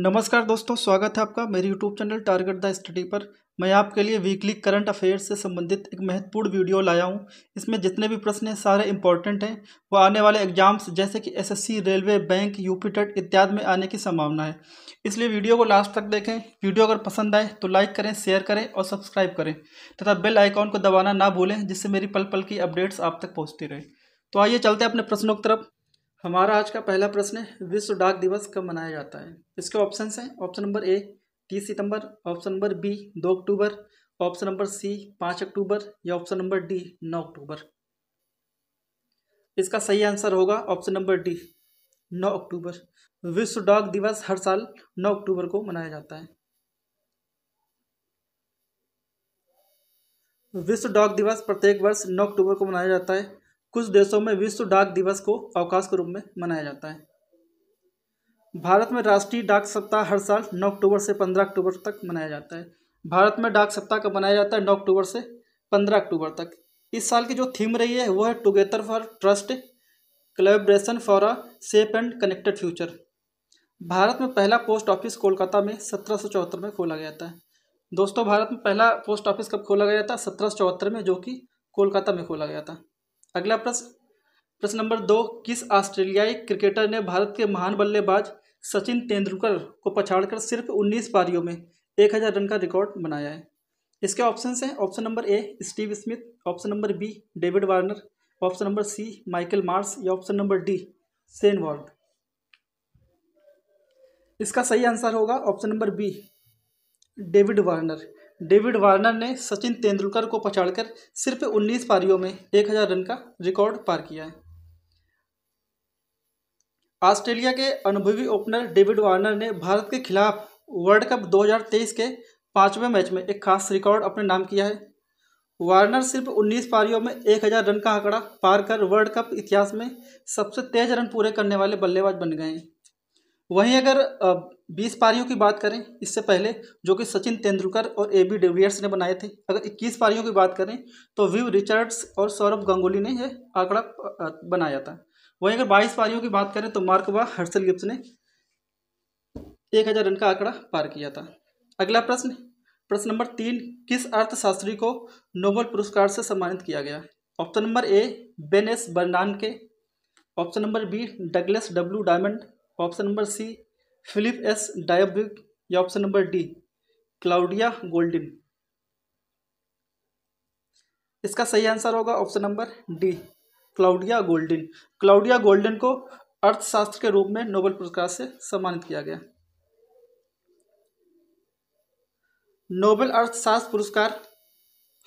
नमस्कार दोस्तों स्वागत है आपका मेरे YouTube channel Target the Study पर मैं आपके लिए वीकली करंट अफेयर्स से संबंधित एक महत्वपूर्ण वीडियो लाया हूं इसमें जितने भी प्रश्न हैं सारे इंपॉर्टेंट हैं वो आने वाले एग्जाम्स जैसे कि SSC railway bank UP TET इत्यादि में आने की संभावना है इसलिए वीडियो को लास्ट तक देखें वीडियो अगर पसंद आए तो लाइक करें शेयर करें और सब्सक्राइब करें तथा बेल आइकॉन को दबाना ना भूलें जिससे मेरी पल पल की अपडेट्स आप तक पहुँचती रहे तो आइए चलते हैं अपने प्रश्नों की तरफ हमारा आज का पहला प्रश्न है विश्व डाक दिवस कब मनाया जाता है इसके ऑप्शंस हैं ऑप्शन नंबर ए तीस सितंबर ऑप्शन नंबर बी दो अक्टूबर ऑप्शन नंबर सी पाँच अक्टूबर या ऑप्शन नंबर डी नौ अक्टूबर इसका सही आंसर होगा ऑप्शन नंबर डी नौ अक्टूबर विश्व डाक दिवस हर साल नौ अक्टूबर को मनाया जाता है विश्व डाक दिवस प्रत्येक वर्ष नौ अक्टूबर को मनाया जाता है कुछ देशों में विश्व डाक दिवस को अवकाश के रूप में मनाया जाता है भारत में राष्ट्रीय डाक सप्ताह हर साल 9 अक्टूबर से 15 अक्टूबर तक मनाया जाता है भारत में डाक सप्ताह का मनाया जाता है 9 अक्टूबर से 15 अक्टूबर तक इस साल की जो थीम रही है वो है together for trust celebration for a safe and connected future Bharat में पहला पोस्ट ऑफिस कोलकाता में सत्रह में खोला गया था दोस्तों भारत में पहला पोस्ट ऑफिस कब खोला गया था सत्रह में जो कि कोलकाता में खोला गया था अगला प्रश्न प्रश्न नंबर दो किस ऑस्ट्रेलियाई क्रिकेटर ने भारत के महान बल्लेबाज सचिन तेंदुलकर को पछाड़कर सिर्फ 19 पारियों में 1000 रन का रिकॉर्ड बनाया है इसके ऑप्शन हैं option number A Steve Smith option number B David Warner option number C Michael Marsh या option number D Sean Ward इसका सही आंसर होगा option number B David Warner David Warner ने सचिन तेंदुलकर को पछाड़कर सिर्फ 19 पारियों में 1000 रन का रिकॉर्ड पार किया है ऑस्ट्रेलिया के अनुभवी ओपनर डेविड वार्नर ने भारत के खिलाफ वर्ल्ड कप 2023 के पांचवें मैच में एक खास रिकॉर्ड अपने नाम किया है वार्नर सिर्फ 19 पारियों में 1000 रन का आंकड़ा पार कर वर्ल्ड कप इतिहास में सबसे तेज रन पूरे करने वाले बल्लेबाज बन गए हैं वहीं अगर बीस पारियों की बात करें इससे पहले जो कि सचिन तेंदुलकर और ए बी डिविलियर्स ने बनाए थे अगर इक्कीस पारियों की बात करें तो व्यू रिचर्ड्स और सौरभ गांगुली ने यह आंकड़ा बनाया था वहीं अगर बाईस पारियों की बात करें तो मार्क व हर्सल गिप्स ने एक हज़ार रन का आंकड़ा पार किया था अगला प्रश्न प्रश्न नंबर तीन किस अर्थशास्त्री को नोबल पुरस्कार से सम्मानित किया गया option number A Ben S Bernanke option number B Douglas W Diamond option number C Philip S Dybvig या option number D Claudia Goldin इसका सही आंसर होगा option number D Claudia Goldin Claudia Goldin को अर्थशास्त्र के रूप में Nobel पुरस्कार से सम्मानित किया गया नोबेल अर्थशास्त्र पुरस्कार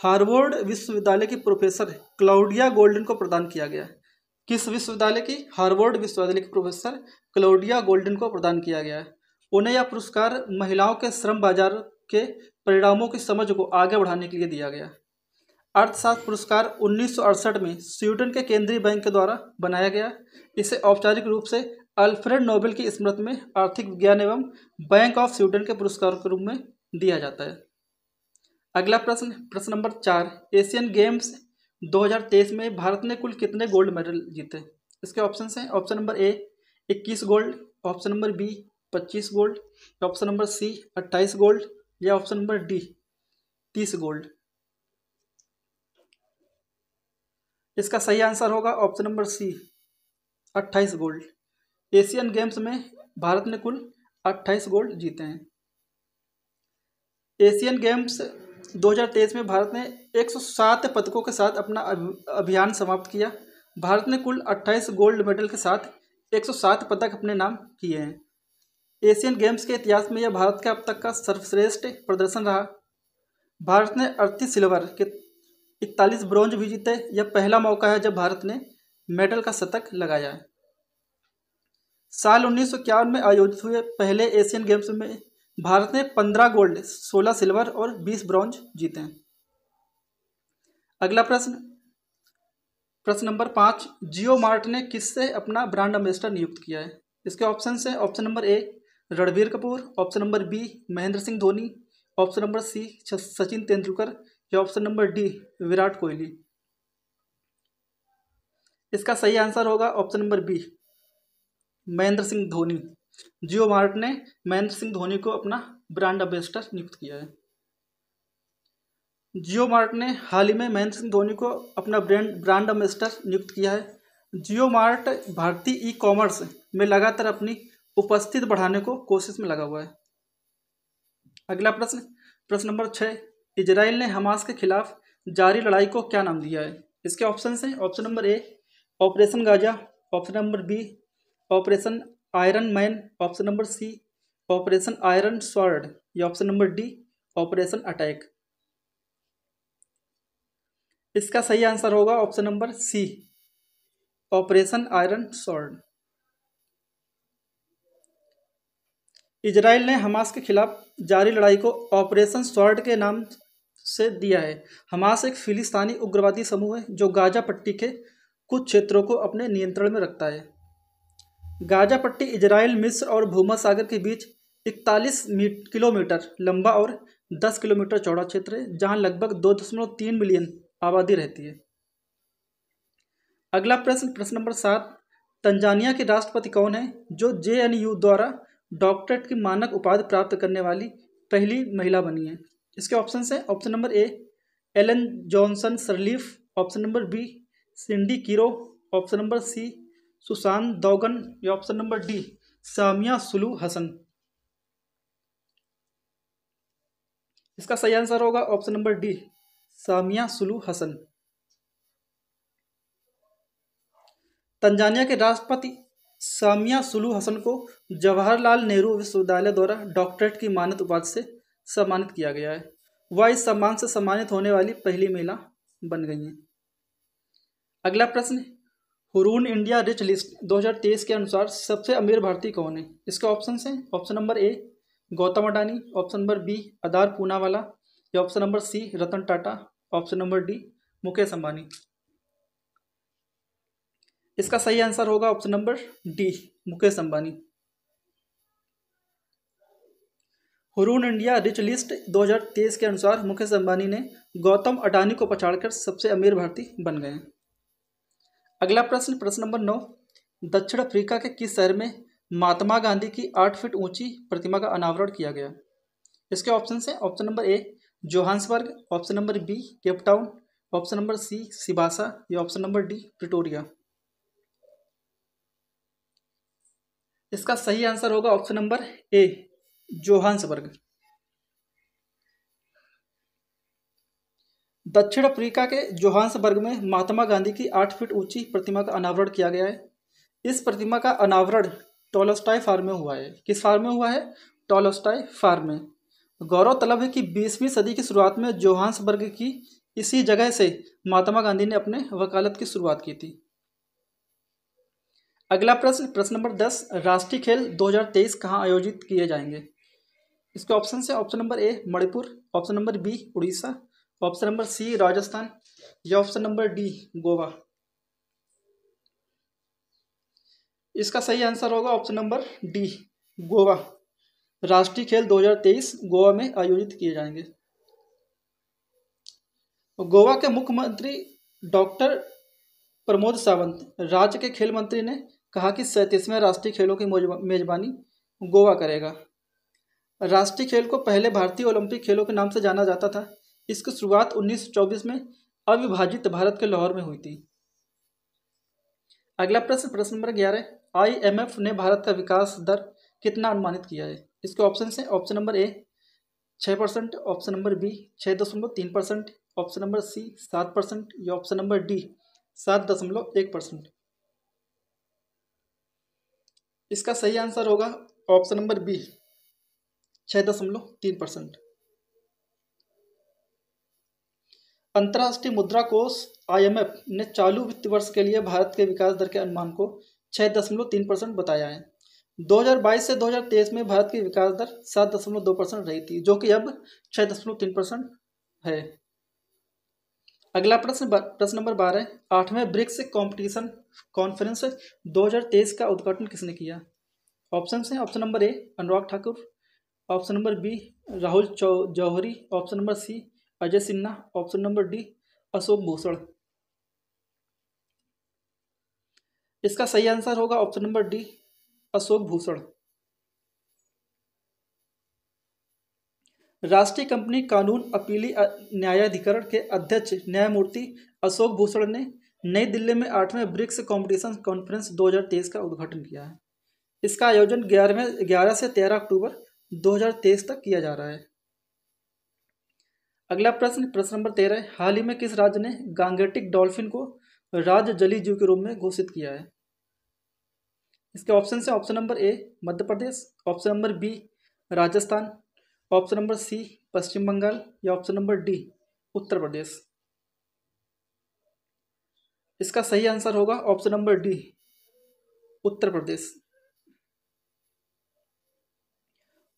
हार्वर्ड विश्वविद्यालय की प्रोफेसर क्लाउडिया गोल्डन को प्रदान किया गया है किस विश्वविद्यालय की हार्वर्ड विश्वविद्यालय के प्रोफेसर क्लोडिया गोल्डन को प्रदान किया गया है उन्हें यह पुरस्कार महिलाओं के श्रम बाजार के परिणामों की समझ को आगे बढ़ाने के लिए दिया गया अर्थशास्त्र पुरस्कार उन्नीस में स्वीडन के केंद्रीय बैंक के द्वारा बनाया गया इसे औपचारिक रूप से अल्फ्रेड नोबेल की स्मृति में आर्थिक विज्ञान एवं बैंक ऑफ स्वीडन के पुरस्कार के रूप में दिया जाता है अगला प्रश्न प्रश्न नंबर चार एशियन गेम्स 2023 में भारत ने कुल कितने गोल्ड मेडल जीते इसके ऑप्शन हैं ऑप्शन नंबर ए इक्कीस गोल्ड ऑप्शन नंबर बी पच्चीस गोल्ड ऑप्शन नंबर सी अट्ठाईस गोल्ड या ऑप्शन नंबर डी तीस गोल्ड इसका सही आंसर होगा option number C 28 gold Asian Games में भारत ने कुल अट्ठाईस गोल्ड जीते हैं एशियन गेम्स 2023 में भारत ने 107 पदकों के साथ अपना अभियान समाप्त किया भारत ने कुल 28 गोल्ड मेडल के साथ 107 पदक अपने नाम किए हैं एशियन गेम्स के इतिहास में यह भारत का अब तक का सर्वश्रेष्ठ प्रदर्शन रहा भारत ने अड़तीस सिल्वर के इकतालीस ब्रॉन्ज भी जीते यह पहला मौका है जब भारत ने मेडल का शतक लगाया साल उन्नीस में आयोजित हुए पहले एशियन गेम्स में भारत ने पंद्रह गोल्ड सोलह सिल्वर और बीस ब्रॉन्ज जीते हैं अगला प्रश्न प्रश्न नंबर पाँच जियो मार्ट ने किससे अपना ब्रांड एम्बेसडर नियुक्त किया है इसके ऑप्शन हैं option number A Ranveer Kapoor option number B Mahendra Singh Dhoni option number C Sachin Tendulkar या option number D Virat Kohli इसका सही आंसर होगा option number B Mahendra Singh Dhoni Jio Mart ने महेंद्र सिंह धोनी को अपना ब्रांड एम्बेसडर नियुक्त किया है जियो मार्ट ने हाल ही में महेंद्र सिंह धोनी को अपना ब्रांड ब्रांड एम्बेसडर नियुक्त किया है जियो मार्ट भारतीय ई कॉमर्स में लगातार अपनी उपस्थिति बढ़ाने को कोशिश में लगा हुआ है अगला प्रश्न प्रश्न नंबर छः इजराइल ने हमास के खिलाफ जारी लड़ाई को क्या नाम दिया है इसके ऑप्शन हैं option number A Operation Gaza option number B Operation Iron Man option number C Operation Iron Sword या option number D Operation Attack इसका सही आंसर होगा option number C Operation Iron Sword Israel ने Hamas के खिलाफ जारी लड़ाई को ऑपरेशन स्वर्ड के नाम से दिया है हमास एक फिलिस्तानी उग्रवादी समूह है जो गाजा पट्टी के कुछ क्षेत्रों को अपने नियंत्रण में रखता है गाजा पट्टी इजराइल मिस्र और भूमसागर के बीच इकतालीस किलोमीटर लंबा और 10 किलोमीटर चौड़ा क्षेत्र है जहां लगभग 2.3 मिलियन आबादी रहती है अगला प्रश्न प्रश्न नंबर सात तंजानिया के राष्ट्रपति कौन है जो जे द्वारा डॉक्टरेट की मानक उपाधि प्राप्त करने वाली पहली महिला बनी है इसके ऑप्शन हैं option number A Ellen Johnson Sirleaf option number B Cindy Kiro option number C सुशांत दोगन या option number D Samia Suluhu Hassan इसका सही आंसर होगा option number D Samia Suluhu Hassan Tanzania के राष्ट्रपति सामिया सुलू हसन को जवाहरलाल नेहरू विश्वविद्यालय द्वारा डॉक्टरेट की मानद उपाधि से सम्मानित किया गया है वह इस सम्मान से सम्मानित होने वाली पहली महिला बन गई हैं अगला प्रश्न हुरून इंडिया रिच लिस्ट 2023 के अनुसार सबसे अमीर भारतीय कौन है इसके ऑप्शन हैं option number A Gautam Adani option number B Adar Poonawalla या option number C Ratan Tata option number D Mukesh Ambani इसका सही आंसर होगा option number D Mukesh Ambani Hurun India rich list 2023 के अनुसार मुकेश अंबानी ने गौतम अडानी को पछाड़कर सबसे अमीर भारतीय बन गए अगला प्रश्न प्रश्न नंबर नौ दक्षिण अफ्रीका के किस शहर में महात्मा गांधी की आठ फीट ऊंची प्रतिमा का अनावरण किया गया इसके ऑप्शन हैं option number A Johannesburg option number B Cape Town option number C Sibasa या ऑप्शन नंबर डी प्रिटोरिया इसका सही आंसर होगा ऑप्शन नंबर ए जोहान्सबर्ग दक्षिण अफ्रीका के जोहान्सबर्ग में महात्मा गांधी की आठ फीट ऊंची प्रतिमा का अनावरण किया गया है इस प्रतिमा का अनावरण टोलोस्टाई फार्म में हुआ है किस फार्म में हुआ है टोलोस्टाई फार्म में गौरव तलब है कि बीसवीं सदी की शुरुआत में जोहान्सबर्ग की इसी जगह से महात्मा गांधी ने अपने वकालत की शुरुआत की थी अगला प्रश्न प्रश्न नंबर दस राष्ट्रीय खेल 2023 कहाँ आयोजित किए जाएंगे इसके ऑप्शन से option number A Manipur option number B Orissa तो ऑप्शन नंबर सी राजस्थान या ऑप्शन नंबर डी गोवा इसका सही आंसर होगा ऑप्शन नंबर डी गोवा राष्ट्रीय खेल 2023 गोवा में आयोजित किए जाएंगे गोवा के मुख्यमंत्री डॉक्टर प्रमोद सावंत राज्य के खेल मंत्री ने कहा कि सैंतीसवें राष्ट्रीय खेलों की मेजबानी गोवा करेगा राष्ट्रीय खेल को पहले भारतीय ओलंपिक खेलों के नाम से जाना जाता था इसकी शुरुआत 1924 में अविभाजित भारत के लाहौर में हुई थी अगला प्रश्न प्रश्न नंबर ग्यारह आईएमएफ ने भारत का विकास दर कितना अनुमानित किया है इसके ऑप्शन हैं ऑप्शन नंबर ए छः परसेंट ऑप्शन नंबर बी छः दशमलव तीन परसेंट ऑप्शन नंबर सी सात परसेंट या ऑप्शन नंबर डी सात दशमलव एक परसेंट इसका सही आंसर होगा ऑप्शन नंबर बी छः दशमलव तीन परसेंट अंतर्राष्ट्रीय मुद्रा कोष आईएमएफ ने चालू वित्त वर्ष के लिए भारत के विकास दर के अनुमान को छः दशमलव तीन परसेंट बताया है 2022 से 2023 में भारत की विकास दर सात दशमलव दो परसेंट रही थी जो कि अब छः दशमलव तीन परसेंट है अगला प्रश्न प्रश्न नंबर बारह आठवें ब्रिक्स कंपटीशन कॉन्फ्रेंस 2023 का उद्घाटन किसने किया ऑप्शन हैं option number A Anurag Thakur option number B Rahul Johri option number C Ajay Sinha option number D Ashok Bhushan इसका सही आंसर होगा option number D Ashok Bhushan राष्ट्रीय कंपनी कानून अपीली न्यायाधिकरण के अध्यक्ष न्यायमूर्ति अशोक भूषण ने नई दिल्ली में आठवें ब्रिक्स कंपटीशन कॉन्फ्रेंस 2023 का उद्घाटन किया है इसका आयोजन ग्यारहवें ग्यारह से तेरह अक्टूबर 2023 तक किया जा रहा है अगला प्रश्न प्रश्न नंबर तेरह हाल ही में किस राज्य ने गांगेटिक डॉल्फिन को राज जली जीव के रूप में घोषित किया है इसके ऑप्शन है option number A Madhya Pradesh option number B Rajasthan option number C Paschim Bengal या option number D Uttar Pradesh इसका सही आंसर होगा option number D Uttar Pradesh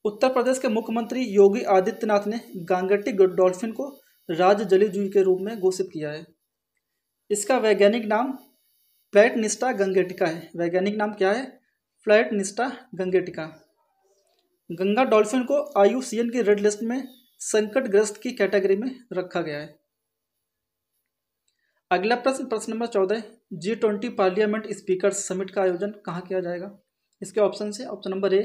Uttar Pradesh के मुख्यमंत्री योगी आदित्यनाथ ने गांगटी डॉल्फिन को राज्य जलीय जीव के रूप में घोषित किया है इसका वैज्ञानिक नाम फ्लैट निष्ठा गंगेटिका है वैज्ञानिक नाम क्या है फ्लैट निष्ठा गंगेटिका गंगा डॉल्फिन को आयुसीएन की रेड लिस्ट में संकटग्रस्त की कैटेगरी में रखा गया है अगला प्रश्न प्रश्न नंबर चौदह G twenty parliament speaker summit का आयोजन कहाँ किया जाएगा इसके ऑप्शन से ऑप्शन नंबर ए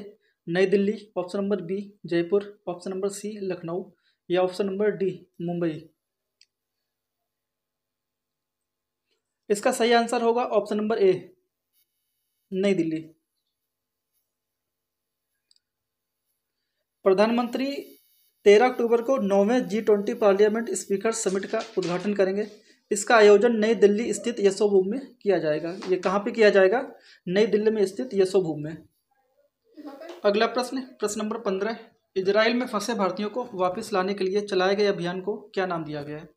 नई Delhi option number B Jaipur option number C Lucknow या ऑप्शन नंबर डी मुंबई इसका सही आंसर होगा ऑप्शन नंबर ए नई दिल्ली प्रधानमंत्री तेरह अक्टूबर को नौवें G twenty parliament speaker summit का उद्घाटन करेंगे इसका आयोजन नई दिल्ली स्थित यशोभूमि में किया जाएगा ये कहाँ पे किया जाएगा नई दिल्ली में स्थित यशोभूमि में अगला प्रश्न प्रश्न नंबर पंद्रह इसराइल में फंसे भारतीयों को वापस लाने के लिए चलाए गए अभियान को क्या नाम दिया गया है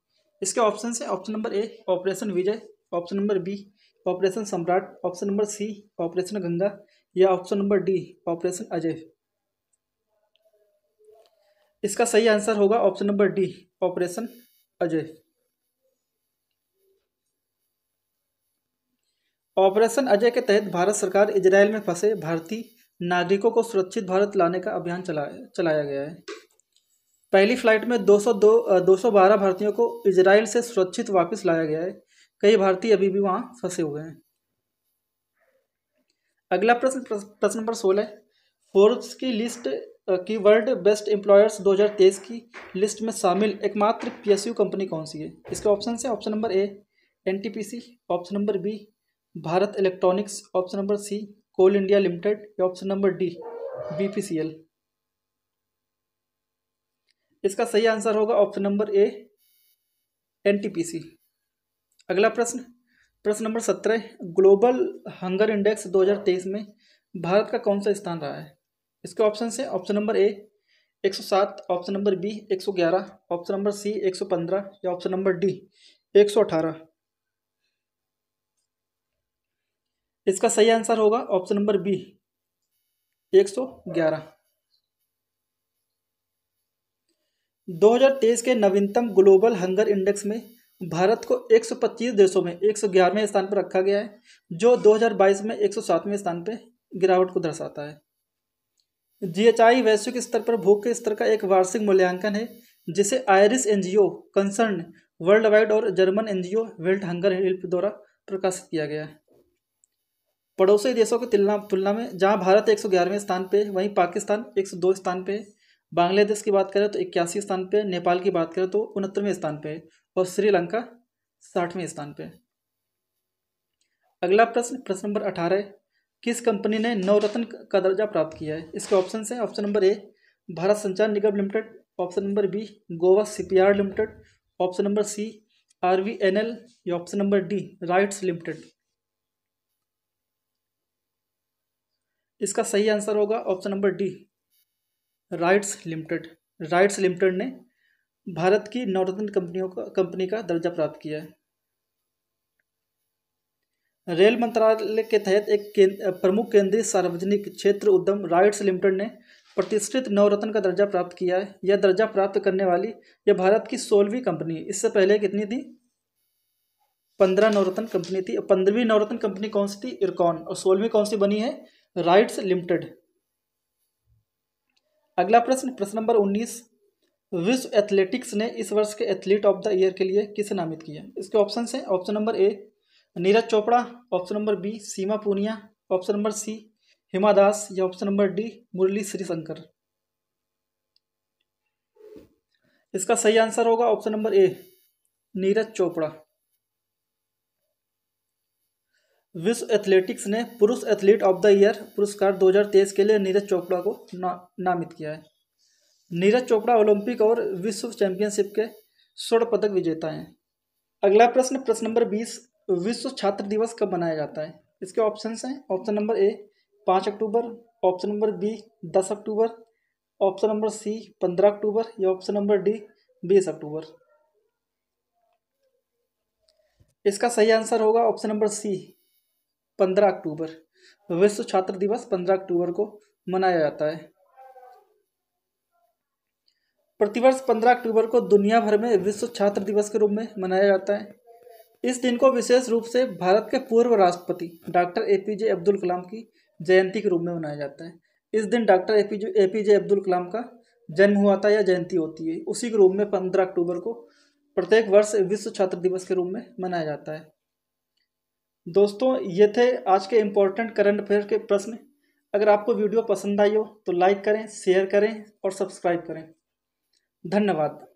इसके ऑप्शन है option number A operation Vijay option number B operation Samrat option number C operation Ganga या option number D operation Ajay इसका सही आंसर होगा option number D operation Ajay operation Ajay के तहत भारत सरकार इजराइल में फंसे भारतीय नागरिकों को सुरक्षित भारत लाने का अभियान चला चलाया गया है पहली फ्लाइट में 202 212 भारतीयों को इजराइल से सुरक्षित वापस लाया गया है कई भारतीय अभी भी वहाँ फंसे हुए हैं अगला प्रश्न प्रश्न नंबर सोलह फोर्ब्स की लिस्ट की वर्ल्ड बेस्ट एम्प्लॉयर्स 2023 की लिस्ट में शामिल एकमात्र पीएसयू कंपनी कौन सी है इसके ऑप्शन है option number A NTPC option number B Bharat electronics option number C Coal India limited या ऑप्शन नंबर डी बीपीसीएल इसका सही आंसर होगा ऑप्शन नंबर ए एनटीपीसी अगला प्रश्न प्रश्न नंबर सत्रह ग्लोबल हंगर इंडेक्स 2023 में भारत का कौन सा स्थान रहा है इसके ऑप्शन है option number A 107 option number B 111 option number C 115 या ऑप्शन नंबर डी इसका सही आंसर होगा ऑप्शन नंबर बी एक सौ ग्यारह दो हजार तेईस के नवीनतम ग्लोबल हंगर इंडेक्स में भारत को 125 देशों में 111वें स्थान पर रखा गया है जो 2022 में 107वें स्थान पर गिरावट को दर्शाता है जीएचआई वैश्विक स्तर पर भूख के स्तर का एक वार्षिक मूल्यांकन है जिसे Irish NGO Concern Worldwide और German NGO Welt hunger help द्वारा प्रकाशित किया गया है पड़ोसी देशों की तुलना तुलना में जहाँ भारत एक स्थान पे वहीं पाकिस्तान 102 स्थान पे बांग्लादेश की बात करें तो इक्यासी स्थान पे नेपाल की बात करें तो उनहत्तरवें स्थान पे और श्रीलंका साठवें स्थान पे अगला प्रश्न प्रश्न नंबर अठारह किस कंपनी ने नवरत्न का दर्जा प्राप्त किया है इसके ऑप्शन हैं option number A Bharat Sanchar Nigam Limited option number B Goa सी Limited option number C R V N L या option number D RITES Limited इसका सही आंसर होगा option number D RITES Limited RITES Limited ने भारत की नवरत्न कंपनियों का कंपनी का दर्जा प्राप्त किया है रेल मंत्रालय के तहत एक केंद, प्रमुख केंद्रीय सार्वजनिक क्षेत्र उद्यम राइट्स लिमिटेड ने प्रतिष्ठित नवरत्न का दर्जा प्राप्त किया है यह दर्जा प्राप्त करने वाली यह भारत की सोलहवीं कंपनी इससे पहले कितनी थी पंद्रह नवरत्न कंपनी थी पंद्रहवीं नवरत्न कंपनी कौन सी थी इरकॉन और सोलहवीं कौन सी बनी है राइट्स लिमिटेड अगला प्रश्न प्रश्न नंबर उन्नीस विश्व एथलेटिक्स ने इस वर्ष के एथलीट ऑफ द ईयर के लिए किसे नामित किया इसके ऑप्शन हैं option number A Neeraj Chopra option number B Seema Punia option number C Hima Das या option number D Murali Sreeshankar इसका सही आंसर होगा option number A Neeraj Chopra विश्व एथलेटिक्स ने पुरुष एथलीट ऑफ द ईयर पुरस्कार 2023 के लिए नीरज चोपड़ा को ना, नामित किया है नीरज चोपड़ा ओलंपिक और विश्व चैंपियनशिप के स्वर्ण पदक विजेता हैं अगला प्रश्न प्रश्न नंबर बीस विश्व छात्र दिवस कब मनाया जाता है इसके ऑप्शन हैं ऑप्शन नंबर ए पाँच अक्टूबर ऑप्शन नंबर बी दस अक्टूबर ऑप्शन नंबर सी पंद्रह अक्टूबर या ऑप्शन नंबर डी बीस अक्टूबर इसका सही आंसर होगा ऑप्शन नंबर सी पंद्रह अक्टूबर विश्व छात्र दिवस पंद्रह अक्टूबर को मनाया जाता है प्रतिवर्ष पंद्रह अक्टूबर को दुनिया भर में विश्व छात्र दिवस के रूप में मनाया जाता है इस दिन को विशेष रूप से भारत के पूर्व राष्ट्रपति doctor A P J Abdul Kalam की जयंती के रूप में मनाया जाता है इस दिन doctor A P J A P J Abdul Kalam का जन्म हुआ था या जयंती होती है उसी के रूप में पंद्रह अक्टूबर को प्रत्येक वर्ष विश्व छात्र दिवस के रूप में मनाया जाता है दोस्तों ये थे आज के इम्पोर्टेंट करंट अफेयर के प्रश्न अगर आपको वीडियो पसंद आई हो तो लाइक करें शेयर करें और सब्सक्राइब करें धन्यवाद